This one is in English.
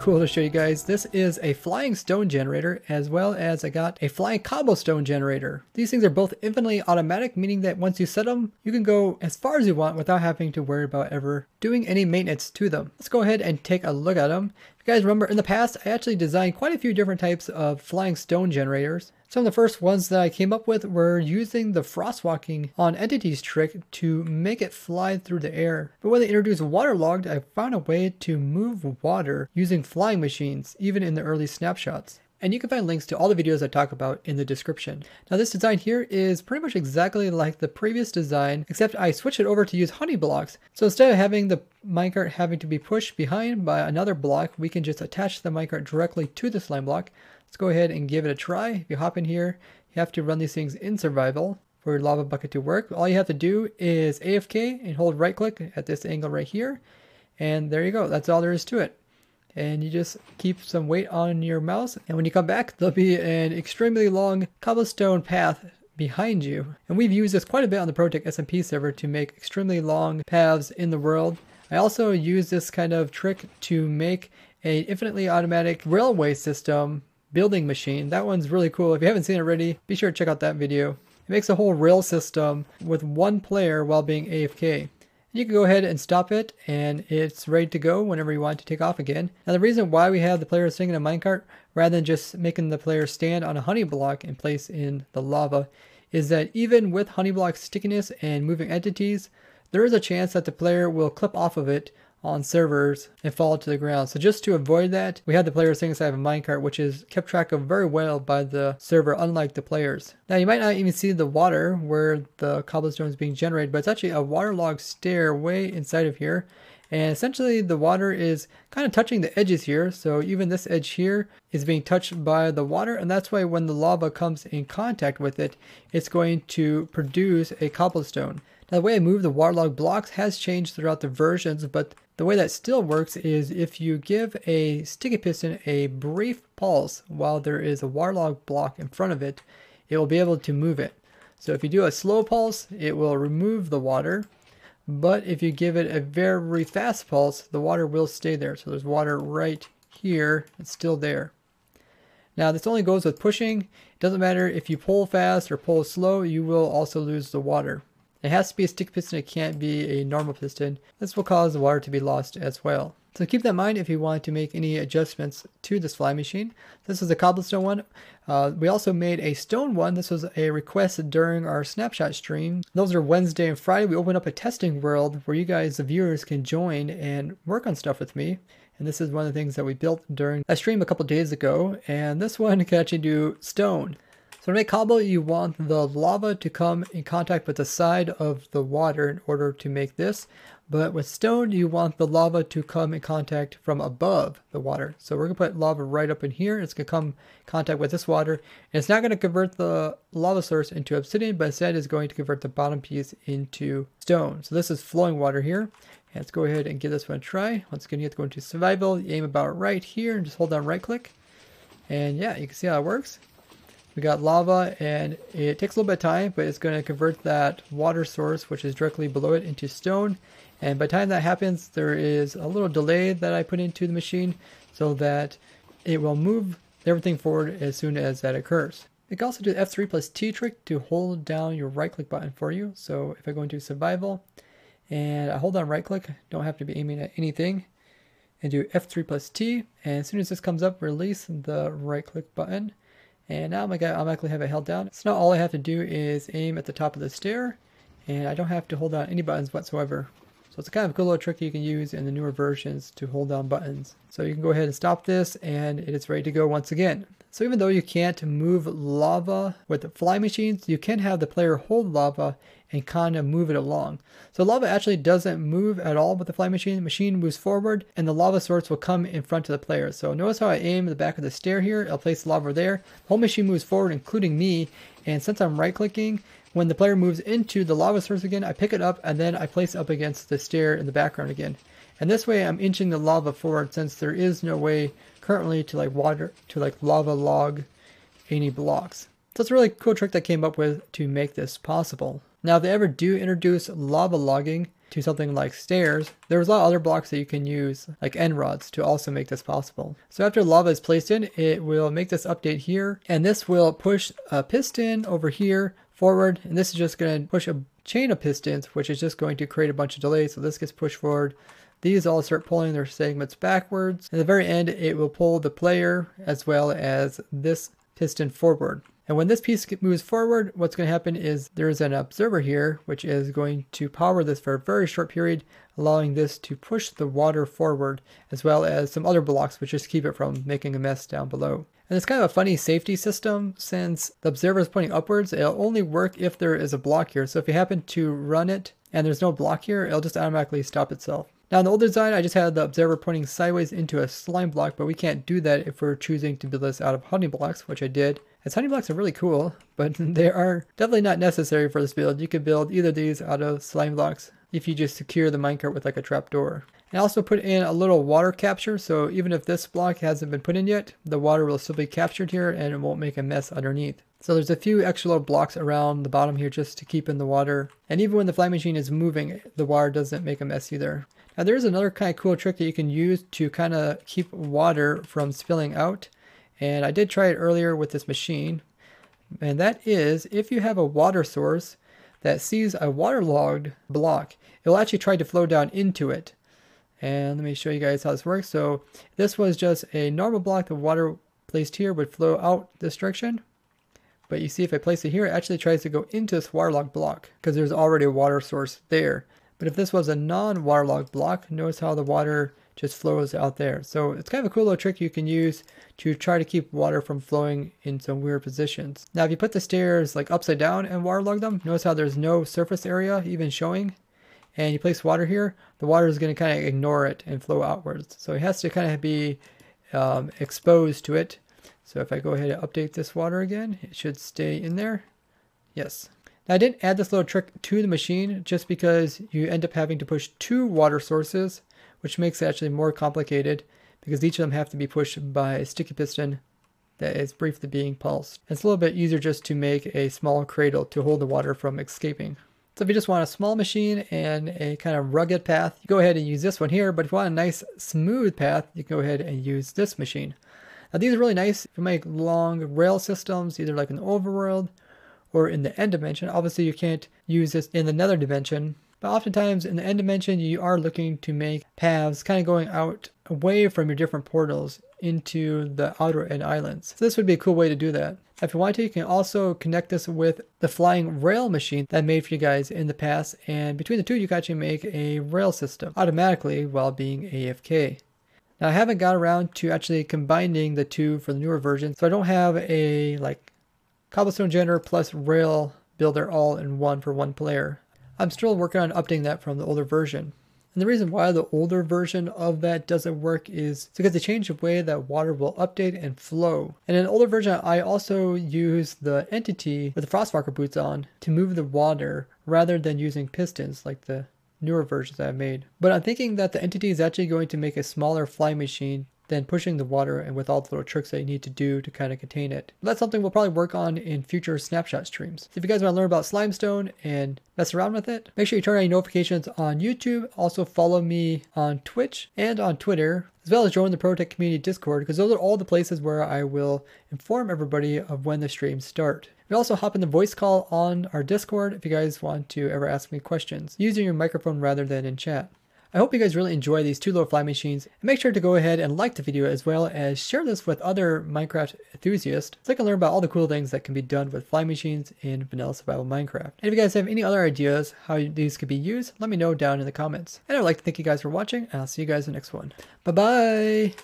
cool to show you guys. This is a flying stone generator as well as I got a flying cobblestone generator. These things are both infinitely automatic, meaning that once you set them, you can go as far as you want without having to worry about ever doing any maintenance to them. Let's go ahead and take a look at them. If you guys remember in the past, I actually designed quite a few different types of flying stone generators. Some of the first ones that I came up with were using the frostwalking on entities trick to make it fly through the air. But when they introduced waterlogged, I found a way to move water using flying machines, even in the early snapshots. And you can find links to all the videos I talk about in the description. Now this design here is pretty much exactly like the previous design, except I switched it over to use honey blocks. So instead of having the minecart having to be pushed behind by another block, we can just attach the minecart directly to the slime block. Let's go ahead and give it a try. If you hop in here, you have to run these things in survival for your lava bucket to work. All you have to do is AFK and hold right click at this angle right here. And there you go. That's all there is to it. And you just keep some weight on your mouse. And when you come back, there'll be an extremely long cobblestone path behind you. And we've used this quite a bit on the Protect SMP server to make extremely long paths in the world. I also use this kind of trick to make an infinitely automatic railway system building machine. That one's really cool. If you haven't seen it already, be sure to check out that video. It makes a whole rail system with one player while being AFK. You can go ahead and stop it and it's ready to go whenever you want to take off again. Now the reason why we have the player sitting in a minecart rather than just making the player stand on a honey block and place in the lava is that even with honey block stickiness and moving entities, there is a chance that the player will clip off of it on servers and fall to the ground. So just to avoid that, we had the players think inside of a minecart, which is kept track of very well by the server, unlike the players. Now you might not even see the water where the cobblestone is being generated, but it's actually a waterlogged stair way inside of here. And essentially the water is kind of touching the edges here. So even this edge here is being touched by the water. And that's why when the lava comes in contact with it, it's going to produce a cobblestone the way I move the waterlog blocks has changed throughout the versions, but the way that still works is if you give a sticky piston a brief pulse while there is a waterlog block in front of it, it will be able to move it. So if you do a slow pulse, it will remove the water, but if you give it a very fast pulse, the water will stay there. So there's water right here, it's still there. Now this only goes with pushing. It doesn't matter if you pull fast or pull slow, you will also lose the water. It has to be a stick piston, it can't be a normal piston. This will cause the water to be lost as well. So keep that in mind if you want to make any adjustments to this fly machine. This was a cobblestone one. Uh, we also made a stone one. This was a request during our snapshot stream. Those are Wednesday and Friday. We open up a testing world where you guys, the viewers, can join and work on stuff with me. And this is one of the things that we built during a stream a couple days ago. And this one can actually do stone. When make cobble, you want the lava to come in contact with the side of the water in order to make this. But with stone, you want the lava to come in contact from above the water. So we're going to put lava right up in here. It's going to come contact with this water. And it's not going to convert the lava source into obsidian, but instead is going to convert the bottom piece into stone. So this is flowing water here. Let's go ahead and give this one a try. Once again, you have to go into survival, aim about right here, and just hold down right click. And yeah, you can see how it works we got lava and it takes a little bit of time, but it's going to convert that water source, which is directly below it, into stone. And by the time that happens, there is a little delay that I put into the machine so that it will move everything forward as soon as that occurs. It can also do the F3 plus T trick to hold down your right click button for you. So if I go into survival and I hold down right click, don't have to be aiming at anything, and do F3 plus T, and as soon as this comes up, release the right click button and now I'm automatically have it held down. So now all I have to do is aim at the top of the stair and I don't have to hold down any buttons whatsoever. So it's a kind of cool little trick you can use in the newer versions to hold down buttons. So you can go ahead and stop this and it is ready to go once again. So even though you can't move lava with fly machines, you can have the player hold lava and kind of move it along. So lava actually doesn't move at all with the fly machine. The machine moves forward and the lava sorts will come in front of the player. So notice how I aim at the back of the stair here. I'll place lava there. The whole machine moves forward, including me. And since I'm right clicking, when the player moves into the lava source again, I pick it up and then I place up against the stair in the background again. And this way I'm inching the lava forward since there is no way currently to like water to like lava log any blocks. So it's a really cool trick that came up with to make this possible. Now if they ever do introduce lava logging to something like stairs, there's a lot of other blocks that you can use, like end rods, to also make this possible. So after lava is placed in, it will make this update here, and this will push a piston over here forward, and this is just going to push a chain of pistons, which is just going to create a bunch of delays. So this gets pushed forward, these all start pulling their segments backwards. At the very end, it will pull the player as well as this piston forward. And when this piece moves forward, what's going to happen is there is an observer here, which is going to power this for a very short period, allowing this to push the water forward, as well as some other blocks, which just keep it from making a mess down below. And it's kind of a funny safety system since the observer is pointing upwards. It'll only work if there is a block here. So if you happen to run it and there's no block here, it'll just automatically stop itself. Now in the old design, I just had the observer pointing sideways into a slime block, but we can't do that if we're choosing to build this out of honey blocks, which I did. As honey blocks are really cool, but they are definitely not necessary for this build. You could build either of these out of slime blocks if you just secure the minecart with like a trap And I also put in a little water capture, so even if this block hasn't been put in yet, the water will still be captured here and it won't make a mess underneath. So there's a few extra little blocks around the bottom here just to keep in the water. And even when the flying machine is moving, the water doesn't make a mess either. Now there's another kind of cool trick that you can use to kind of keep water from spilling out. And I did try it earlier with this machine. And that is if you have a water source that sees a waterlogged block, it'll actually try to flow down into it. And let me show you guys how this works. So this was just a normal block of water placed here would flow out this direction. But you see if I place it here, it actually tries to go into this waterlogged block because there's already a water source there. But if this was a non-waterlogged block, notice how the water just flows out there. So it's kind of a cool little trick you can use to try to keep water from flowing in some weird positions. Now if you put the stairs like upside down and waterlog them, notice how there's no surface area even showing. And you place water here, the water is going to kind of ignore it and flow outwards. So it has to kind of be um, exposed to it. So if I go ahead and update this water again, it should stay in there. Yes, I didn't add this little trick to the machine just because you end up having to push two water sources, which makes it actually more complicated because each of them have to be pushed by a sticky piston that is briefly being pulsed. It's a little bit easier just to make a small cradle to hold the water from escaping. So if you just want a small machine and a kind of rugged path, you go ahead and use this one here. But if you want a nice smooth path, you can go ahead and use this machine. Now these are really nice. if You make long rail systems, either like an overworld or in the n dimension. Obviously, you can't use this in another dimension, but oftentimes in the n dimension, you are looking to make paths kind of going out away from your different portals into the outer end islands. So this would be a cool way to do that. If you want to, you can also connect this with the flying rail machine that I made for you guys in the past, and between the two, you can actually make a rail system automatically while being AFK. Now I haven't got around to actually combining the two for the newer version, so I don't have a like Cobblestone Generator plus Rail Builder all in one for one player. I'm still working on updating that from the older version. And the reason why the older version of that doesn't work is because they changed the way that water will update and flow. And in an older version, I also use the entity with the Frostwalker boots on to move the water rather than using pistons like the newer versions that I made. But I'm thinking that the entity is actually going to make a smaller flying machine than pushing the water and with all the little tricks that you need to do to kind of contain it. That's something we'll probably work on in future snapshot streams. So if you guys want to learn about Slimestone and mess around with it, make sure you turn on your notifications on YouTube. Also follow me on Twitch and on Twitter as well as join the Protect community Discord, because those are all the places where I will inform everybody of when the streams start. You also hop in the voice call on our Discord if you guys want to ever ask me questions using your microphone rather than in chat. I hope you guys really enjoy these two little fly machines. And make sure to go ahead and like the video as well as share this with other Minecraft enthusiasts so they can learn about all the cool things that can be done with fly machines in vanilla survival Minecraft. And if you guys have any other ideas how these could be used, let me know down in the comments. And I'd like to thank you guys for watching and I'll see you guys in the next one. Bye bye!